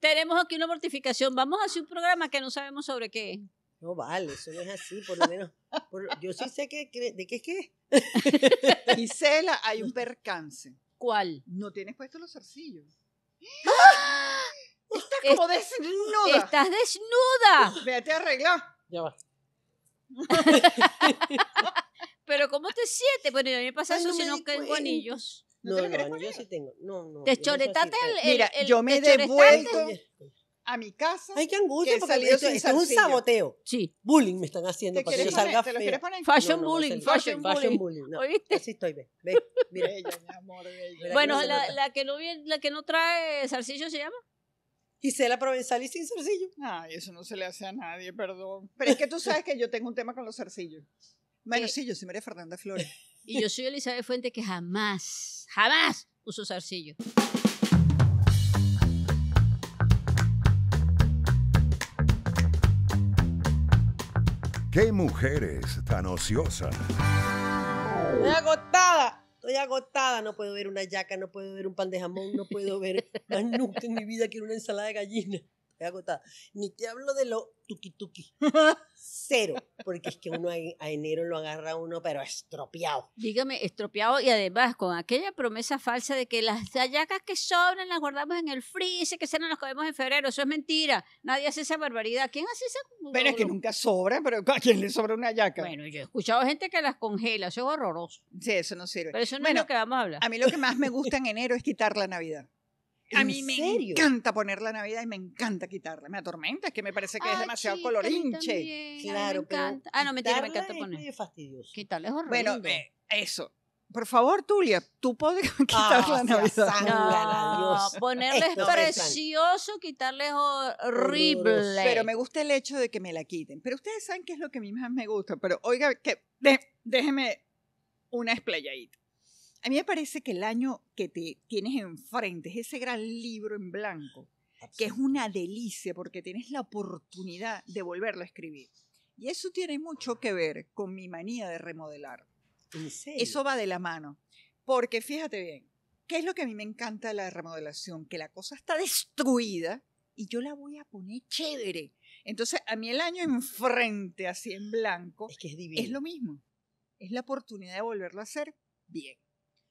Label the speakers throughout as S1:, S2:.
S1: tenemos aquí una mortificación. Vamos a hacer un programa que no sabemos sobre qué es.
S2: No vale, eso
S3: no es así, por lo menos. yo sí sé que, de qué es qué. Gisela, hay un percance. ¿Cuál? No tienes puestos los arcillos.
S2: ¡Ah! Estás
S1: como desnuda.
S3: Estás desnuda. Vete a arreglar.
S2: Ya
S4: va.
S1: Pero ¿cómo te sientes? Bueno, a mí me pasa eso si no
S3: tengo anillos.
S2: No, no, yo sí tengo. No, no. Te el,
S3: Mira, yo me he devuelto a mi casa. Ay, qué angustia, porque esto, es un saboteo.
S2: Sí. Bullying me están haciendo para que yo salga Fashion bullying, fashion, bullying. ¿Oíste? Así estoy, ve. ve mira.
S3: Bueno, la,
S1: que no, la que no trae zarcillo se llama.
S3: Gisela Provenzal y sin zarcillo. Ay, eso no se le hace a nadie, perdón. Pero es que tú sabes que yo tengo un tema con los zarcillos. Bueno, sí, yo soy María Fernanda Flores. Y yo soy Elizabeth Fuente, que jamás
S1: jamás uso zarcillo.
S2: ¡Qué mujeres tan ociosas!
S3: Estoy agotada,
S2: estoy agotada. No puedo ver una yaca, no puedo ver un pan de jamón, no puedo ver más nunca en mi vida quiero una ensalada de gallina. Ni te hablo de lo tuki tuki. Cero. Porque es que uno a, enero lo agarra uno, pero estropeado. Dígame, estropeado y
S1: además con aquella promesa falsa de que las hallacas que sobran las guardamos en el freezer, que se nos las comemos en febrero. Eso es mentira. Nadie hace esa barbaridad. ¿Quién hace esa?
S3: Pero es que nunca sobra, pero ¿a quién le sobra una hallaca? Bueno, yo he escuchado gente que las congela. Eso es horroroso. Sí, eso no sirve. Pero eso no es lo que vamos a hablar. A mí lo que más me gusta en enero es quitar la Navidad. A mí me encanta poner la Navidad y me encanta quitarla. Me atormenta, es que me parece que es ah, demasiado colorinche. Claro, pero Ah, no, mentira, me encanta poner. Es fastidioso. es horrible. Bueno, eh, eso. Por favor, Tulia, tú puedes quitar ah, la Navidad. No, ponerle es
S1: precioso, quitarle horrible. Pero me
S3: gusta el hecho de que me la quiten. Pero ustedes saben que es lo que a mí más me gusta. Pero oiga, que déjeme una esplayadita. A mí me parece que el año que te tienes enfrente es ese gran libro en blanco, que es una delicia porque tienes la oportunidad de volverlo a escribir. Y eso tiene mucho que ver con mi manía de remodelar. Eso va de la mano. Porque fíjate bien, ¿qué es lo que a mí me encanta de la remodelación? Que la cosa está destruida y yo la voy a poner chévere. Entonces, a mí el año enfrente, así en blanco, es lo mismo. Es la oportunidad de volverlo a hacer bien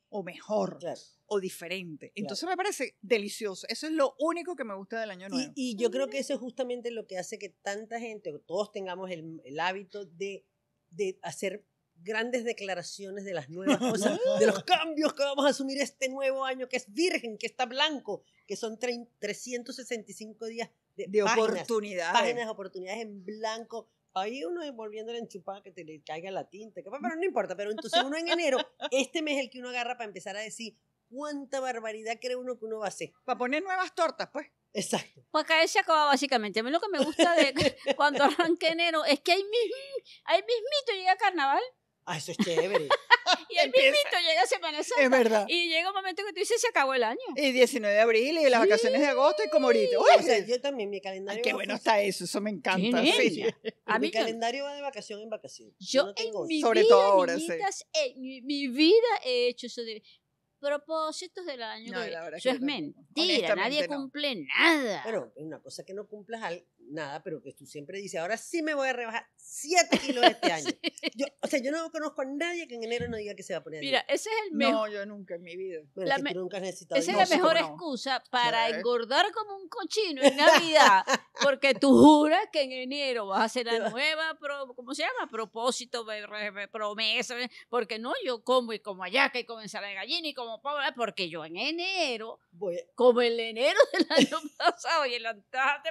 S3: o mejor o diferente. Entonces me parece delicioso. Eso es lo único que me
S2: gusta del año nuevo. Y, yo creo que eso es justamente lo que hace que tanta gente, o todos tengamos el, hábito de, de hacer grandes declaraciones de las nuevas cosas, de los cambios que vamos a asumir este nuevo año, que es virgen, que está blanco, que son 365 días de, de páginas, oportunidades. Páginas, oportunidades en blanco, Ahí uno es en enchupada que te le caiga la tinta, que, pero no importa. Pero entonces uno en enero, este mes es el que uno agarra para empezar a decir cuánta barbaridad cree uno que uno va a hacer. Para poner nuevas tortas, pues. Exacto.
S1: Pues acá se acaba básicamente. A mí lo que me gusta de cuando arranque enero es que ahí,
S3: hay ahí mismito llega carnaval
S2: ah, eso es chévere.
S3: y el mismito llega a Semana Santa. Es verdad. Y llega un momento que tú dices, se acabó el año. Y 19 de abril y las vacaciones de agosto y como ahorita. o sea,
S2: yo también, mi calendario. Ay, qué bueno
S3: está eso, eso me encanta. Sí.
S2: mi calendario va de vacación en vacación. Yo, en mi Sobre vida, todo ahora, mi, vida he hecho
S1: eso de propósitos del año. No, eso es mentira, nadie
S2: cumple nada. Pero una cosa que no cumplas al nada, pero que tú siempre dices, ahora sí me voy a rebajar 7 kilos este año. yo, o sea, yo no conozco a nadie que en enero no diga que se va a poner. Mira, ese es el mejor.
S1: No,
S3: yo nunca en mi vida. nunca Esa es la mejor
S1: excusa para engordar como un cochino en Navidad, porque tú juras que en enero vas a hacer la nueva, ¿cómo se llama? Propósito, promesa, porque no, yo como y como allá, que comenzar de gallina y como pobre ah, porque yo en enero, como el enero del año pasado y el antes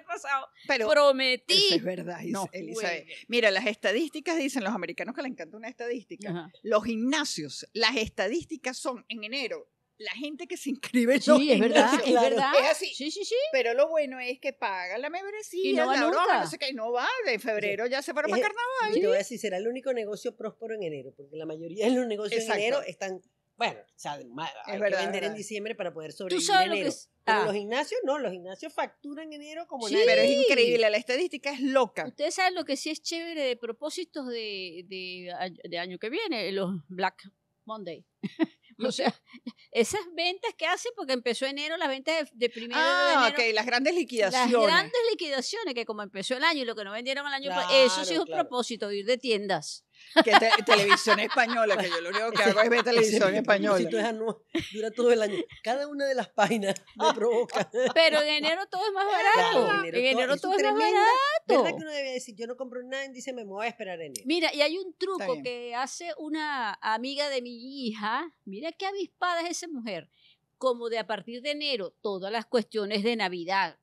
S1: pasado,
S3: pero prometí. es verdad, no, Elizabeth. Mira, las estadísticas dicen los americanos que le encanta una estadística. Los gimnasios, las estadísticas son en enero la gente que se inscribe sí, es verdad, es verdad. Es así. Sí, sí, sí. Pero lo bueno es que paga la membresía, y no la no sé qué, no va, en febrero ya se fueron para carnaval. Y voy a
S2: será el único negocio próspero en enero, porque la mayoría de los negocios en enero están bueno, o sea, hay vender en diciembre para poder sobrevivir en enero. Pero ah. los gimnasios no, los gimnasios facturan enero como sí. Pero es increíble, la estadística es loca. Ustedes saben lo que sí es chévere de
S1: propósitos de, de, año que viene, los Black Monday. O sea, esas ventas que hacen, porque empezó enero, las ventas de, de primero ah, de enero. ok, las grandes
S3: liquidaciones. Las grandes
S1: liquidaciones, que como empezó el año y lo que no vendieron el año, pasado. Pues, eso sí es un propósito,
S2: ir de tiendas
S3: que televisión española, que yo lo único que hago es ver televisión española. Si tú es anual,
S2: dura todo el año. Cada una de las páginas me provoca. Pero en enero todo es más barato. en enero, todo, es, más barato. ¿Verdad que uno debe decir, yo no compro nada y dice, me voy a esperar en enero? Mira, y
S1: hay un truco que hace una amiga de mi hija. Mira qué avispada es esa mujer. Como de a partir de enero, todas las cuestiones de Navidad.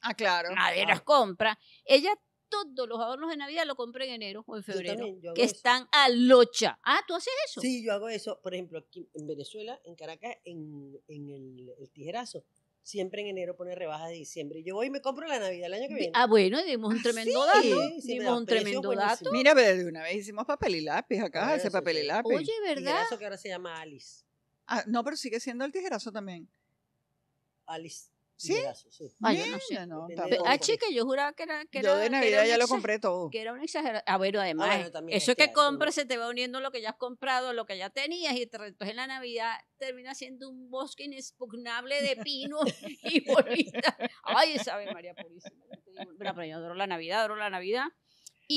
S1: Ah, claro. Nadie ah. las compra. Ella todos los adornos de Navidad lo compré en enero o en febrero, que están
S2: a locha. Ah, ¿tú haces eso? Sí, yo hago eso. Por ejemplo, aquí en Venezuela, en Caracas, en, en el, tijerazo siempre en enero pone rebajas de diciembre. Yo voy y me compro la Navidad el año que viene. Ah, bueno, dimos un ah, tremendo ¿sí? dato. Sí, dimos un tremendo dato. Mira,
S3: pero de una vez hicimos papel y lápiz acá, ese papel y lápiz. Oye, ¿verdad?
S2: Tijerazo que ahora se llama Alice.
S3: Ah, no, pero sigue siendo el tijerazo también.
S2: Alice. ¿Sí? sí. Ah,
S3: yo no sé. No,
S1: chica, yo juraba que era. Que yo de Navidad ya lo compré todo. Que era una exageración. Ah, ver, ah, además, eso que compras se te va uniendo lo que ya has comprado, lo que ya tenías, y entonces en la Navidad termina siendo un bosque inexpugnable de pino y bolitas. Ay, sabe María Purísima. Bueno, pero yo adoro la Navidad, adoro la Navidad.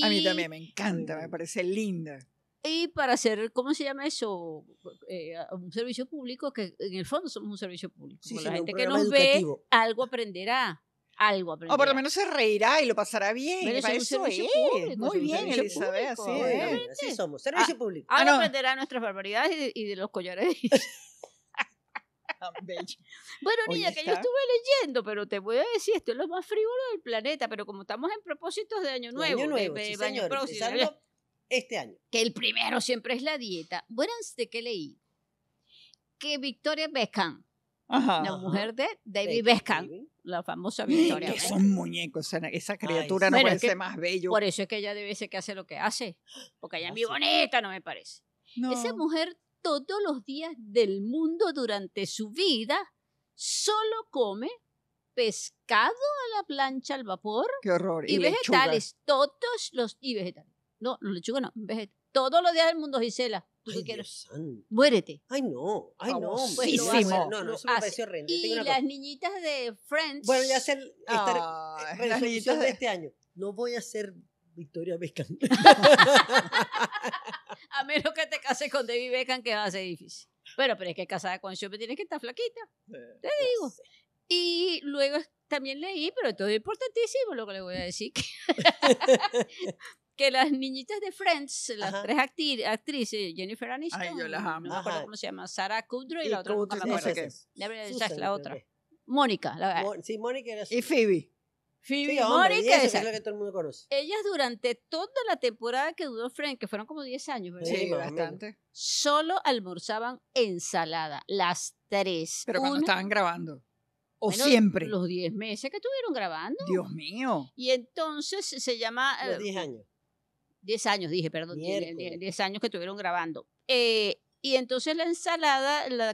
S1: A mí también me encanta, me parece linda y para hacer, ¿cómo se llama eso? Eh, un servicio público, que en el fondo somos un servicio público. la gente que nos ve,
S3: algo aprenderá. Algo aprenderá. Ah, o por lo menos se reirá y lo pasará bien. eso es. Público, Muy bien, Elizabeth,
S1: así Así somos, ah, servicio público. Ahora ah, aprenderá nuestras barbaridades y de, los collares. Bueno, niña, que yo estuve leyendo, pero te voy a decir, esto es lo más frívolo del planeta, pero como estamos en propósitos de Año Nuevo, año nuevo este año. Que el primero siempre es la dieta. Bueno, ¿de qué leí? Que Victoria Beckham, la mujer de David Beckham, la famosa Victoria Beckham. son
S3: muñecos, esa criatura no puede más
S1: bello. Por eso es que ella debe ser que hace lo que hace, porque ella es ah, muy bonita, no me parece. Esa mujer todos los días del mundo durante su vida solo come pescado a la plancha al vapor Qué
S3: horror. y, y vegetales
S1: todos los y vegetales no, los lechugas no. ves Todos los días del mundo, Gisela. ¿Tú qué quieres?
S2: Muérete. Ay, no. Ay, no. Pues lo no, no, es un precio horrendo. Y las
S1: niñitas de Friends. Bueno, ya ser eh, las niñitas de este
S2: año. No voy a ser Victoria Beckham.
S1: a menos que te cases con David Beckham, que va a ser difícil. Bueno, pero es que casada con Shope tienes que estar flaquita. Eh, te digo. Y luego también leí, pero esto es importantísimo lo que le voy a decir. que las niñitas de Friends, las tres actrices, Jennifer Aniston, yo las amo. no me acuerdo cómo se llama, Sarah Kudrow y, la otra, no me acuerdo qué es. es la otra.
S2: Mónica, la verdad. Sí, Mónica era su... Y Phoebe. Phoebe Mónica, esa es la que todo el mundo conoce.
S1: Ellas durante toda la temporada que duró Friends, que fueron como 10 años, ¿verdad? Sí, bastante. Solo almorzaban ensalada, las tres. Pero cuando estaban grabando. O siempre. Los 10 meses que estuvieron grabando. Dios mío. Y entonces se llama. Los 10 eh, años. 10 años, dije, perdón, 10 años que estuvieron grabando. Eh, y entonces la ensalada la,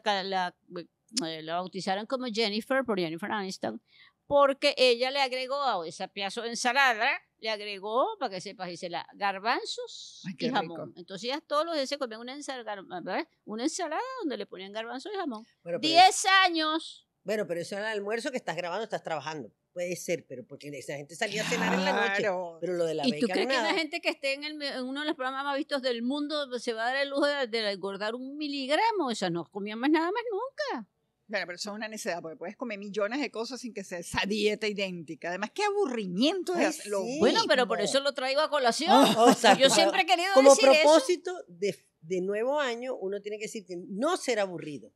S1: eh, la, bautizaron como Jennifer, por Jennifer Aniston, porque ella le agregó a esa pieza de ensalada, le agregó, para que sepas, dice la
S2: garbanzos y jamón.
S1: Entonces ya todos los días se comían una ensalada, donde le ponían garbanzos y jamón. 10 años.
S2: Bueno, pero eso era el almuerzo que estás grabando, estás trabajando. Puede ser, pero porque esa gente salía a cenar en la noche. Pero lo de la ¿Y tú crees que la
S1: gente que esté en, uno de los programas más vistos del mundo pues, se va a dar el lujo de, engordar un miligramo? O sea, no
S3: comían más nada más nunca. Bueno, pero eso es una necesidad, porque puedes comer millones de cosas sin que sea esa dieta idéntica. Además, qué aburrimiento es lo Bueno, pero por eso
S1: lo traigo a colación. o ah, sea, Yo siempre he querido como decir propósito
S2: de, de nuevo año, uno tiene que decir que no ser aburrido.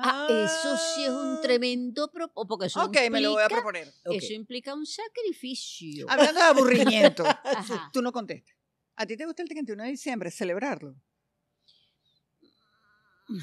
S1: Ah, eso sí es un ah.
S3: tremendo propósito. Oh, porque ok, me lo voy a proponer. Eso
S1: implica un sacrificio. Hablando de aburrimiento,
S3: tú no contestas. ¿A ti te gusta el 31 de diciembre celebrarlo? Mm.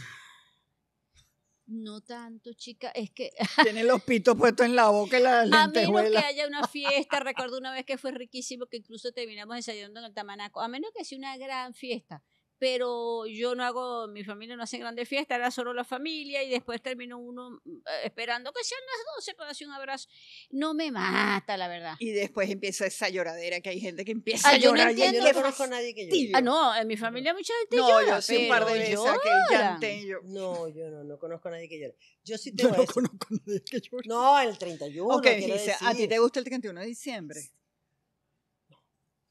S1: No tanto, chica, es que...
S3: Tiene los pitos puestos en la boca la A menos que
S1: haya una fiesta, recuerdo una vez que fue riquísimo, que incluso terminamos ensayando en el Tamanaco, a menos que sea una gran fiesta pero yo no hago, mi familia no hace grandes fiestas, era solo la familia y después termino uno mm, eh, esperando que sean las 12 para hacer un abrazo.
S3: No me mata, la verdad. Y después empieza esa lloradera que hay gente que empieza ah, a llorar. Yo no, entiendo. yo no conozco a nadie que llore. Ah, no, en mi
S1: familia mucha gente no, llora. No, yo sí un par de veces que llante
S2: yo. No, yo no, conozco a nadie que llore. Yo sí te yo no conozco a nadie que llore. No, el 31. Ok, dice, ¿a ti te gusta el 31 de diciembre?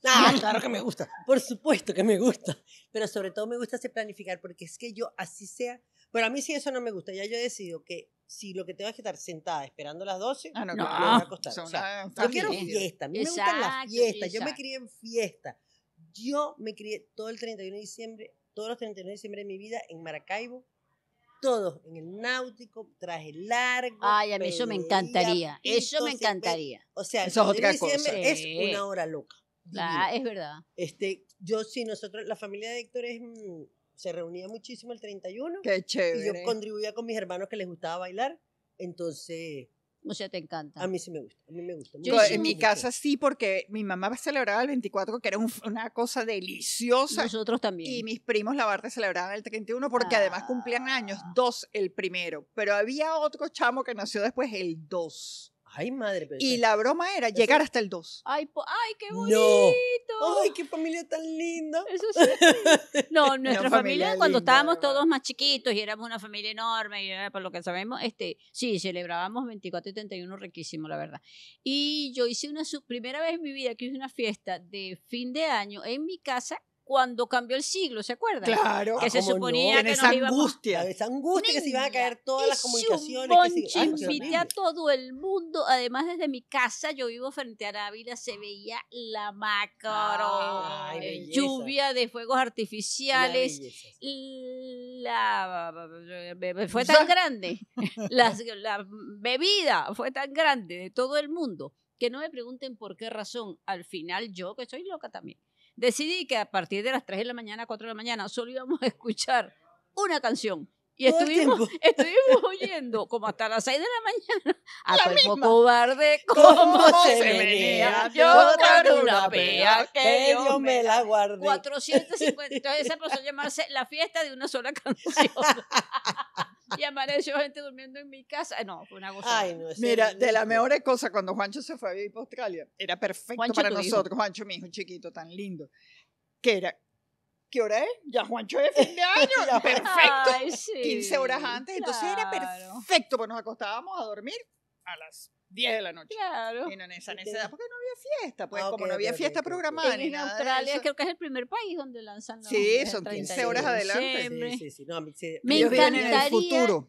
S2: Ah, claro que me gusta. Por supuesto que me gusta. Pero sobre todo me gusta hacer planificar porque es que yo así sea. pero a mí sí eso no me gusta. Ya yo he decidido que si lo que tengo vas que estar sentada esperando las 12, ah, no, no, me
S3: acostar. yo quiero fiesta. me gustan las fiestas. Yo me crié
S2: en fiesta. Yo me crié todo el 31 de diciembre, todos los 31 de diciembre de mi vida en Maracaibo. Todos en el náutico, traje largo. Ay, a mí eso me encantaría. Eso me encantaría. O sea, el cosa. es una hora loca. Ah, es verdad. Este, yo sí, nosotros, la familia de Héctor mm, se reunía muchísimo el 31. Qué chévere. Y yo contribuía con mis hermanos que les gustaba bailar. Entonces, o sea, te encanta. a mí sí me gusta, a mí me gusta. en mi casa
S3: sí, porque mi mamá celebraba el 24, que era una cosa deliciosa. Nosotros también. Y mis primos la Barta celebraban el 31 porque además ah. cumplían años, dos el primero. Pero había otro chamo que nació después el 2. Ay, madre. y la broma era llegar hasta el 2.
S1: Ay, ay qué bonito. Ay, qué
S2: familia tan linda. Eso sí.
S1: No, nuestra familia, cuando estábamos todos más chiquitos y éramos una familia enorme, y eh, por lo que sabemos, este, sí, celebrábamos 24 y 31 riquísimo, la verdad. Y yo hice una primera vez en mi vida que hice una fiesta de fin de año en mi casa cuando cambió el siglo, ¿se acuerdan? Claro. Que ah, se suponía que esa nos
S2: angustia, esa angustia que se iban a caer todas las comunicaciones. Que se... invité
S1: a todo el mundo, además desde mi casa, yo vivo frente a Ávila, se veía la macro, eh, lluvia de fuegos artificiales, eh, fue tan grande, la bebida fue tan grande de todo el mundo que no me pregunten por qué razón, al final yo, que soy loca también, decidí que a partir de las 3 de la mañana, 4 de la mañana, solo íbamos a escuchar una canción. Y estuvimos, estuvimos oyendo como hasta las 6 de la mañana a la cuerpo misma. cobarde cómo se venía yo con una pea que Dios, me
S3: la guarde 450,
S1: entonces esa pasó a llamarse la fiesta de una sola canción y amaneció gente durmiendo en mi casa. No, fue una cosa Mira, de
S3: las mejores cosas, cuando Juancho se fue a vivir para Australia, era perfecto para nosotros. Juancho, mi hijo chiquito, tan lindo. Que era, ¿qué hora es? Ya Juancho es fin de año. perfecto. 15 horas antes. Entonces era perfecto, pues nos acostábamos a dormir a las 10 de la noche. Claro. En esa necesidad, porque no había fiesta, pues ah, como no había fiesta programada. Ni en Australia
S1: creo que es el primer país donde lanzan los Sí, son 15 horas
S3: adelante.
S2: Sí, sí, sí,
S3: Me
S1: encantaría,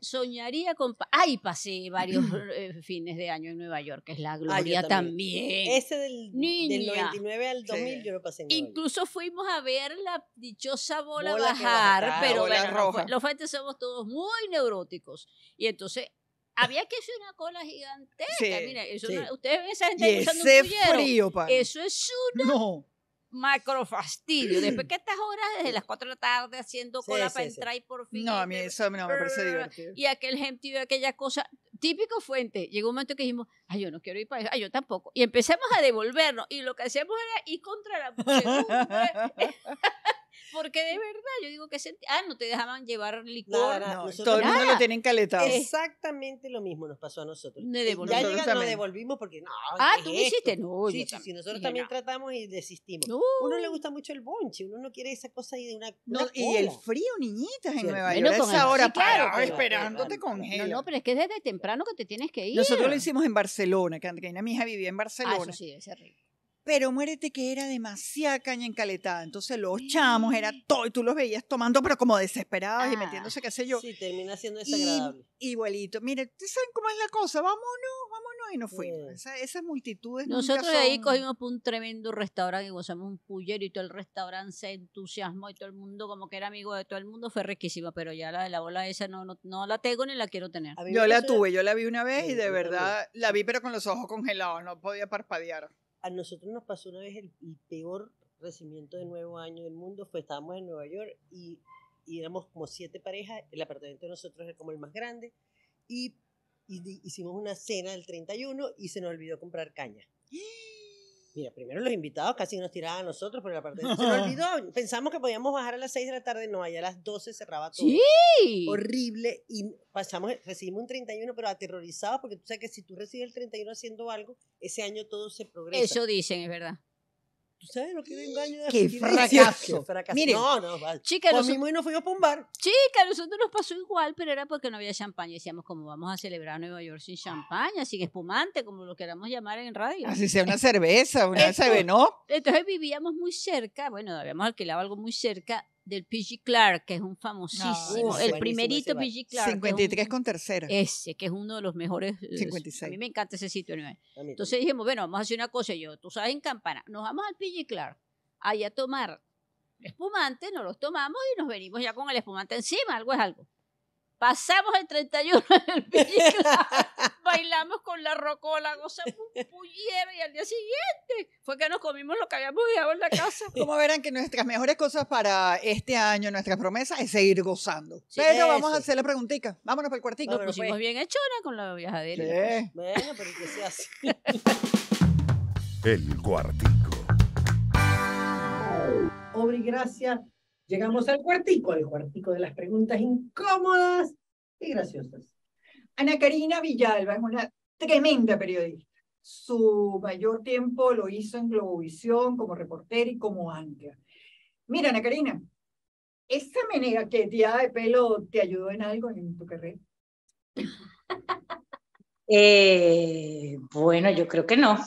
S1: soñaría con... Ay, pasé varios eh, fines de año en Nueva York,
S2: que es la ah, gloria también. Ese del, del 99 al 2000 yo lo pasé
S1: Incluso fuimos a ver la dichosa bola, bajar, pero bueno, los fuentes somos todos muy neuróticos. Y entonces había que hacer una cola gigantesca. Mira, eso ustedes ven esa gente usando ese un frío, pa. Eso es una no. macrofastidio. Después que estas horas, desde las 4 de la tarde, haciendo cola para entrar y por
S3: fin. No, a mí eso no me parece divertido.
S1: Y aquel gente y aquella cosa. Típico fuente. Llegó un momento que dijimos, ay, yo no quiero ir para eso, ay, yo tampoco. Y empezamos a devolvernos. Y lo que hacíamos era ir contra la Porque de verdad, yo digo que sentí ah, no te dejaban llevar licor. no,
S2: todo el mundo lo tienen caletado. Exactamente lo mismo nos pasó a nosotros. ya llegan, nos devolvimos porque no. Ah, tú hiciste, no. Sí, sí, nosotros también tratamos y desistimos. No. Uno le gusta mucho el bonche, uno no quiere esa cosa ahí de una. y el
S3: frío, niñitas, en Nueva York. Con esa hora, claro, esperándote con No, no, pero es que es desde temprano que te tienes que ir. Nosotros lo hicimos en Barcelona, que mi hija vivía en Barcelona. Ah, eso sí, ese rico pero muérete que era demasiada caña encaletada. Entonces los chamos era todo, y tú los veías tomando, pero como desesperados y ah, metiéndose, qué sé yo. Sí, termina siendo desagradable. Y, mire, saben cómo es la cosa? Vámonos, vámonos, y nos fuimos. Esa, esas multitudes Nosotros nunca ahí cogimos un tremendo
S1: restaurante y gozamos un pullero y todo el restaurante se entusiasmó y todo el mundo, como que era amigo de todo el mundo, fue riquísima, pero ya la de la bola esa no, no, la tengo ni la quiero tener. Yo la tuve, yo
S3: la vi una vez y de verdad la vi, pero con los ojos congelados, no podía parpadear. A nosotros nos pasó una vez el, peor recibimiento
S2: de nuevo año del mundo, fue, estábamos en Nueva York y, éramos como siete parejas, el apartamento de nosotros era como el más grande, y, hicimos una cena del 31 y se nos olvidó comprar caña. Mira, primero los invitados casi nos tiraban a nosotros, pero de... se nos olvidó. Pensamos que podíamos bajar a las 6 de la tarde, no, allá a las 12 cerraba todo. Horrible. Y pasamos, recibimos un 31, pero aterrorizados, porque tú sabes que si tú recibes el 31 haciendo algo, ese año todo se progresa. Eso dicen, es verdad. ¿Tú sabes lo que de engaño de ¡Qué fracaso! fracaso! no, no, vale. chica, comimos y nos fuimos a un Chica, Chica, nosotros nos pasó
S1: igual, pero era porque no había champaña. Decíamos, ¿cómo vamos a celebrar Nueva York sin ah. champaña, sin espumante, como lo queramos llamar en radio? Así sea una
S3: cerveza, una cerveza, ¿no?
S1: Entonces vivíamos muy cerca, bueno, habíamos alquilado algo muy cerca del P.G. Clark, que es un famosísimo, el primerito P.G. Clark. 53 con tercera. Ese, que es uno de los mejores. 56. Eh, a mí me encanta ese sitio. Entonces dijimos, bueno, vamos a hacer una cosa. Yo, tú sabes, en Campana, nos vamos al P.G. Clark, ahí a tomar espumante, nos los tomamos y nos venimos ya con el espumante encima, algo es algo. Pasamos el 31 en el bailamos con la rocola, gozamos un pullero y al día siguiente fue que nos comimos lo que habíamos dejado en la casa. Como
S3: verán que nuestras mejores cosas para este año, nuestra promesa es seguir gozando. pero vamos a hacer la preguntita. Vámonos para el cuartico Nos pues. pusimos bien hechona con la viajadera.
S2: el cuartico. obrigracia Llegamos al cuartico, el cuartico de las preguntas incómodas
S3: y graciosas. Ana Karina Villalba es una tremenda periodista. Su mayor tiempo lo hizo en Globovisión como reportera y como ancla. Mira, Ana Karina, ¿esa que tía de pelo te ayudó en algo en tu carrera?
S4: Eh, bueno, yo creo que no.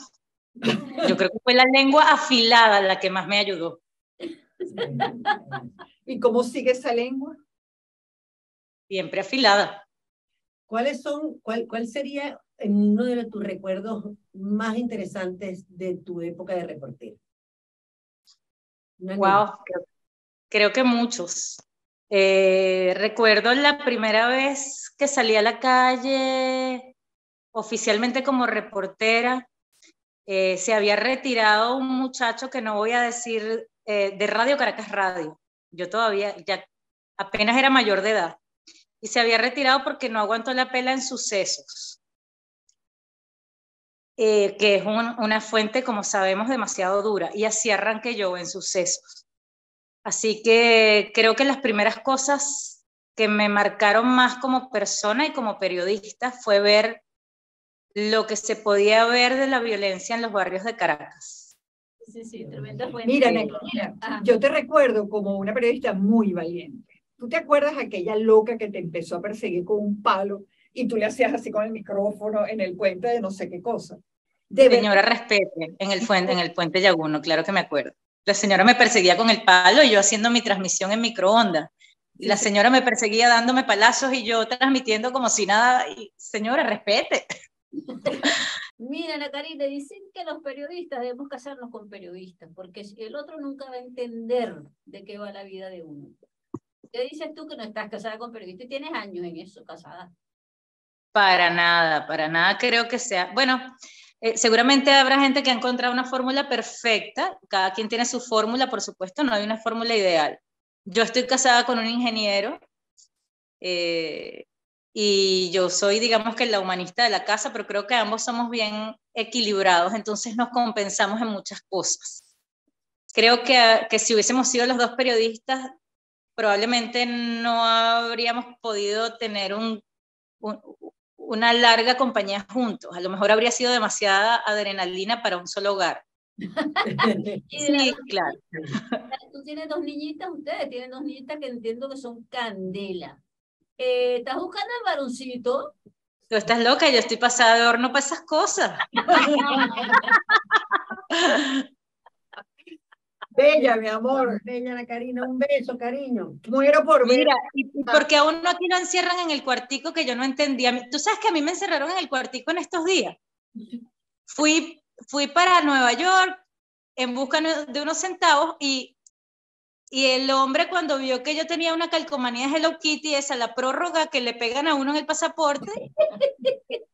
S4: Yo creo que fue la lengua afilada la que más me ayudó. ¿Y cómo sigue esa lengua? Siempre
S2: afilada. ¿Cuáles son, cuál, cuál sería uno de tus recuerdos
S4: más interesantes de tu época de reportero? Wow, creo, que muchos. Eh, recuerdo la primera vez que salí a la calle oficialmente como reportera. Eh, se había retirado un muchacho que no voy a decir eh, de Radio Caracas Radio. Yo todavía, ya apenas era mayor de edad. Y se había retirado porque no aguantó la pela en sucesos, eh, que es una fuente, como sabemos, demasiado dura. Y así arranqué yo en sucesos. Así que creo que las primeras cosas que me marcaron más como persona y como periodista fue ver lo que se podía ver de la violencia en los barrios de Caracas sí, sí, tremenda fuente. Mira, mira
S3: yo te recuerdo como una periodista muy valiente. ¿Tú te acuerdas aquella loca que te empezó a perseguir con un palo y tú le hacías así con el micrófono en el puente de no sé qué cosa?
S4: De señora, respete, en el, puente, en el puente Yaguno, claro que me acuerdo. La señora me perseguía con el palo y yo haciendo mi transmisión en microondas. La señora me perseguía dándome palazos y yo transmitiendo como si nada. Y, señora, respete. Mira,
S1: la Karine, dicen que los periodistas debemos casarnos con periodistas, porque el otro nunca va a entender de qué va la vida de uno. ¿Qué dices tú que no estás casada con periodistas y tienes años en eso, casada?
S4: Para nada, para nada creo que sea. Bueno, eh, seguramente habrá gente que ha encontrado una fórmula perfecta, cada quien tiene su fórmula, por supuesto, no hay una fórmula ideal. Yo estoy casada con un ingeniero, eh, y yo soy, digamos que la humanista de la casa, pero creo que ambos somos bien equilibrados, entonces nos compensamos en muchas cosas. Creo que, que si hubiésemos sido los dos periodistas, probablemente no habríamos podido tener un, una larga compañía juntos. A lo mejor habría sido demasiada adrenalina para un solo hogar. sí, claro.
S1: Tú tienes dos niñitas, ustedes tienen dos niñitas que entiendo que son candela. Eh, ¿estás buscando al varoncito?
S4: Tú estás loca, yo estoy pasada de horno para esas cosas. Bella, mi amor. Bella, la Karina. Un beso, cariño.
S3: Muero por Mira,
S4: porque aún no aquí no encierran en el cuartico que yo no entendía. Tú sabes que a mí me encerraron en el cuartico en estos días. Fui, fui para Nueva York en busca de unos centavos y y el hombre cuando vio que yo tenía una calcomanía de Hello Kitty, esa la prórroga que le pegan a uno en el pasaporte,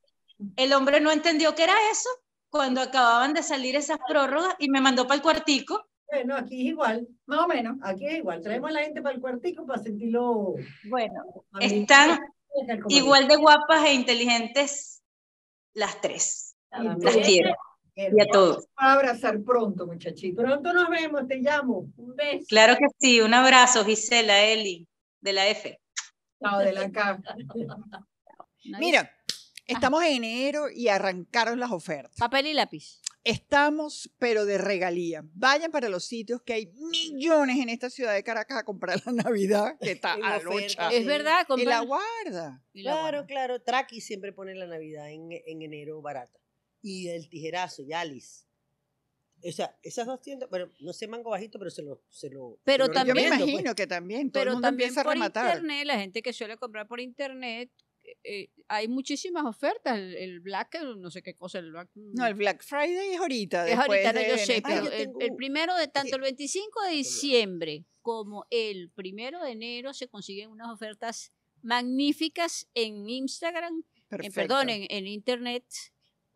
S4: el hombre no entendió que era eso cuando acababan de salir esas prórrogas y me mandó para el cuartico. Bueno, aquí es igual, más o menos, aquí es igual. Traemos a la gente para el cuartico para sentirlo. Bueno, están igual de guapas e inteligentes las tres. Las quiero.
S3: Y a todos.
S4: A abrazar pronto, muchachito. Pronto nos vemos, te llamo. Un beso. Claro que sí, un abrazo, Gisela, Eli, de la F. Chao, de la K. Mira, estamos en enero y arrancaron las ofertas.
S3: Papel y lápiz. Estamos, pero de regalía. Vayan para los sitios que hay millones en esta ciudad de Caracas a comprar la Navidad, que está a Es verdad. con Y la guarda. claro,
S2: claro. Traki siempre pone la Navidad en enero barata y el tijerazo, Alice. O sea, esas dos tiendas, bueno, no sé mango bajito, pero se lo. Se lo
S1: pero también. Yo me pues. imagino
S3: que también. Todo el mundo también empieza por rematar. internet,
S1: la gente que suele comprar por internet, eh, eh, hay muchísimas ofertas. El, Black, no sé qué cosa, el Black. Mm,
S3: no, el Black Friday es ahorita. Es ahorita, no, yo sé, pero el, primero
S1: de tanto el 25 de diciembre como el primero de enero se consiguen unas ofertas magníficas en Instagram, perdón, en, en Internet.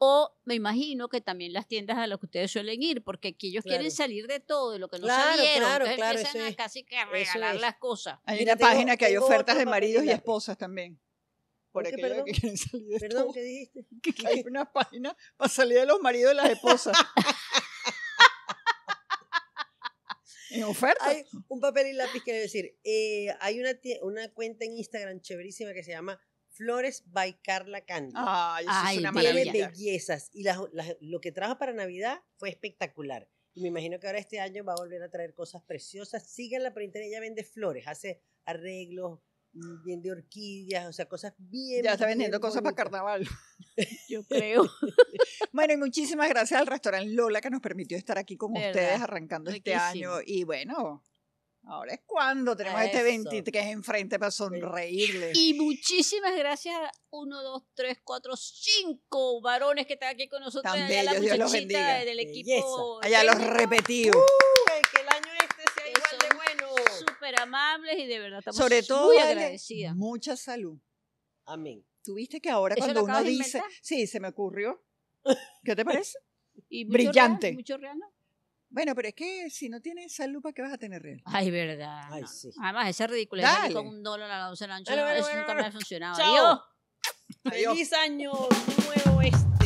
S1: O me imagino que también las tiendas a las que ustedes suelen ir, porque aquí ellos quieren salir de todo, de lo que no claro, Claro, claro, empiezan
S3: casi que regalar las cosas. Hay una página que hay ofertas de maridos y esposas también. Por perdón? que quieren salir de Perdón, ¿qué dijiste? hay una página para salir de los maridos y las esposas. En
S2: oferta. Hay un papel y lápiz, que decir. Eh, hay una, una cuenta en Instagram chéverísima que se llama Flores by Carla Candy. Ay, eso es una maravilla. Tiene bellezas. Y lo que trajo para Navidad fue espectacular. Y me imagino que ahora este año va a volver a traer cosas preciosas. Síganla por internet, ella vende flores, hace arreglos, mm, vende orquídeas,
S3: o sea, cosas bien. Ya está vendiendo cosas para carnaval. Yo creo. bueno, y muchísimas gracias al restaurante Lola que nos permitió estar aquí con ustedes arrancando este año. Y bueno, Ahora es cuando tenemos este Eso. este 23 enfrente para sonreírle. Y
S1: muchísimas gracias a 1, 2, 3, 4, 5 varones que están aquí con nosotros. Tan bellos, la Dios los bendiga. del equipo. Allá los repetimos. Uh, uh. que el año este sea igual de bueno. Súper amables y de verdad estamos Sobre todo, muy
S3: Mucha salud. Amén. Tuviste que ahora cuando uno dice, sí, se me ocurrió. ¿Qué te parece? Brillante. mucho real, bueno, pero es que si no tienes esa lupa, ¿qué vas a tener real?
S1: Ay, verdad. Ay, sí. Además, esa ridícula Dale. con un
S3: dólar a la once en eso nunca me ha
S1: funcionado. Chao. Adiós. Adiós. Feliz año nuevo esto